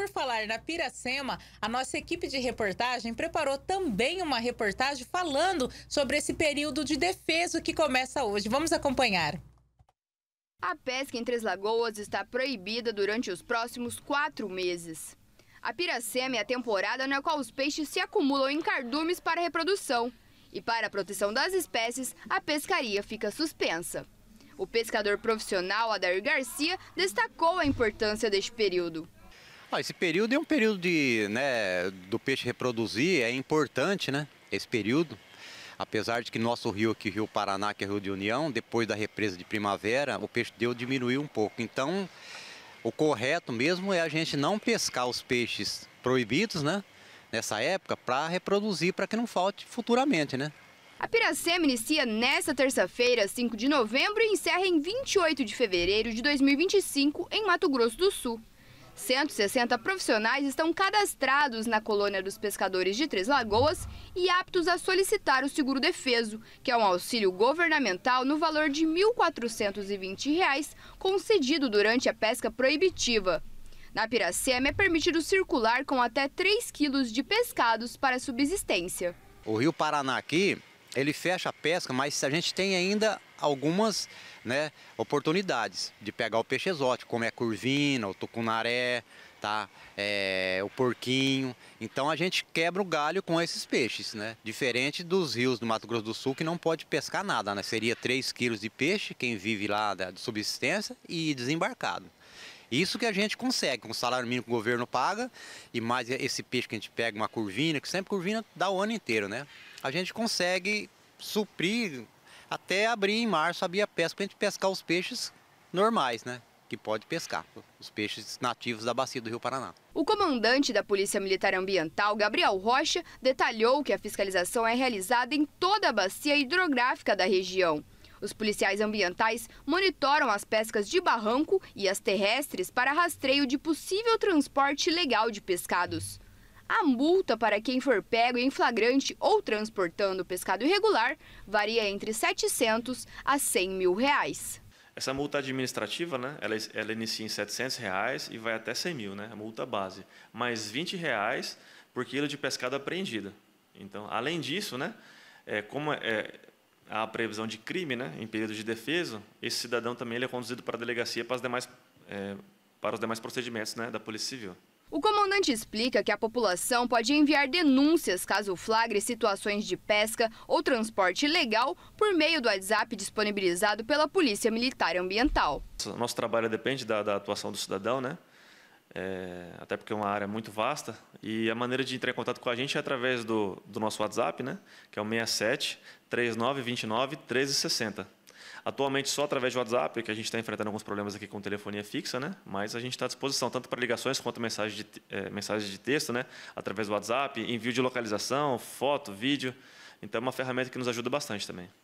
por falar na Piracema, a nossa equipe de reportagem preparou também uma reportagem falando sobre esse período de defeso que começa hoje. Vamos acompanhar. A pesca em Três Lagoas está proibida durante os próximos quatro meses. A piracema é a temporada na qual os peixes se acumulam em cardumes para reprodução. E para a proteção das espécies, a pescaria fica suspensa. O pescador profissional Adair Garcia destacou a importância deste período. Ah, esse período é um período de, né, do peixe reproduzir, é importante, né? Esse período. Apesar de que nosso rio aqui, Rio Paraná, que é Rio de União, depois da represa de primavera, o peixe deu diminuiu um pouco. Então, o correto mesmo é a gente não pescar os peixes proibidos, né? Nessa época, para reproduzir, para que não falte futuramente, né? A Piracema inicia nesta terça-feira, 5 de novembro, e encerra em 28 de fevereiro de 2025, em Mato Grosso do Sul. 160 profissionais estão cadastrados na colônia dos pescadores de Três Lagoas e aptos a solicitar o seguro defeso, que é um auxílio governamental no valor de R$ 1.420, concedido durante a pesca proibitiva. Na Piracema é permitido circular com até 3 quilos de pescados para subsistência. O Rio Paraná aqui, ele fecha a pesca, mas a gente tem ainda algumas né, oportunidades de pegar o peixe exótico, como é a curvina, o tucunaré, tá? É, o porquinho. Então a gente quebra o galho com esses peixes, né? Diferente dos rios do Mato Grosso do Sul que não pode pescar nada, né? Seria 3 quilos de peixe, quem vive lá de subsistência, e desembarcado. Isso que a gente consegue, com o salário mínimo que o governo paga e mais esse peixe que a gente pega, uma curvina, que sempre curvina dá o ano inteiro, né? A gente consegue suprir até abrir em março a Bia pesca para a gente pescar os peixes normais, né? que pode pescar os peixes nativos da bacia do Rio Paraná. O comandante da Polícia Militar Ambiental, Gabriel Rocha, detalhou que a fiscalização é realizada em toda a bacia hidrográfica da região. Os policiais ambientais monitoram as pescas de barranco e as terrestres para rastreio de possível transporte ilegal de pescados. A multa para quem for pego em flagrante ou transportando pescado irregular varia entre 700 a 100 mil reais. Essa multa administrativa, né, ela, ela inicia em 700 reais e vai até 100 mil, né, a multa base. Mais 20 reais por quilo de pescado apreendido. Então, além disso, né, é, como é, a previsão de crime né, em período de defesa, esse cidadão também ele é conduzido para a delegacia para, demais, é, para os demais procedimentos né, da Polícia Civil. O comandante explica que a população pode enviar denúncias caso flagre situações de pesca ou transporte ilegal por meio do WhatsApp disponibilizado pela Polícia Militar Ambiental. Nosso trabalho depende da, da atuação do cidadão, né? é, até porque é uma área muito vasta, e a maneira de entrar em contato com a gente é através do, do nosso WhatsApp, né, que é o 67 3929 1360. Atualmente só através do WhatsApp, que a gente está enfrentando alguns problemas aqui com telefonia fixa, né? mas a gente está à disposição tanto para ligações quanto mensagens de, é, mensagens de texto, né? através do WhatsApp, envio de localização, foto, vídeo. Então é uma ferramenta que nos ajuda bastante também.